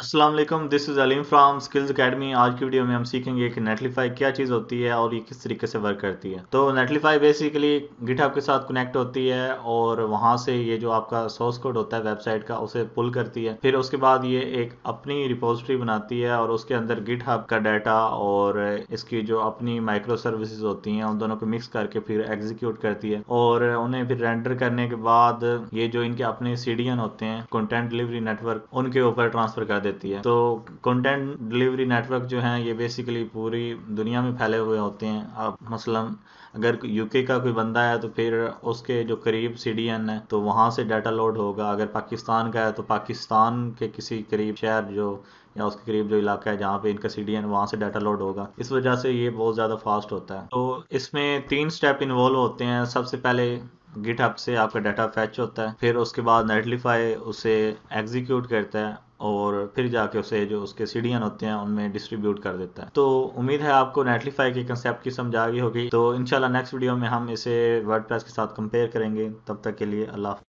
Aslam this is Aleem from skills academy आज की video में हम सीखेंगे कि नेटलीफाई क्या चीज़ होती है और ये किस तरीके से वर्क करती है तो नेटलीफाई बेसिकली गिटहब के साथ कनेक्ट होती है और वहाँ से ये जो आपका सोर्स कोड होता है वेबसाइट का उसे पुल करती है फिर उसके बाद ये एक अपनी रिपोजिटरी बनाती है और उसके अंदर गिटहब का डाटा और इसकी जो अपनी माइक्रो सर्विसेज होती हैं उन दोनों को मिक्स करके फिर एग्जीक्यूट करती है और उन्हें फिर रेंडर करने के बाद ये जो इनके अपने सी होते हैं कंटेंट डिलीवरी नेटवर्क उनके ऊपर ट्रांसफर कर देते देती है तो कंटेंट डिलीवरी नेटवर्क जो हैं ये बेसिकली पूरी दुनिया में फैले हुए होते हैं आप मसलन अगर यूके का कोई बंदा है तो फिर उसके जो करीब सी है तो वहाँ से डाटा लोड होगा अगर पाकिस्तान का है तो पाकिस्तान के किसी करीब शहर जो या उसके करीब जो इलाका है जहाँ पे इनका सी डी एन वहाँ से डाटा लोड होगा इस वजह से ये बहुत ज़्यादा फास्ट होता है तो इसमें तीन स्टेप इन्वॉल्व होते हैं सबसे पहले गिट से आपका डाटा फैच होता है फिर उसके बाद नेटलीफाई उसे एग्जीक्यूट करता है और फिर जाके उसे जो उसके सीडियन होते हैं उनमें डिस्ट्रीब्यूट कर देता है तो उम्मीद है आपको नेटलीफाई के कंसेप्ट की समझ आ गई होगी तो इनशाला नेक्स्ट वीडियो में हम इसे वर्ड के साथ कंपेयर करेंगे तब तक के लिए अल्लाह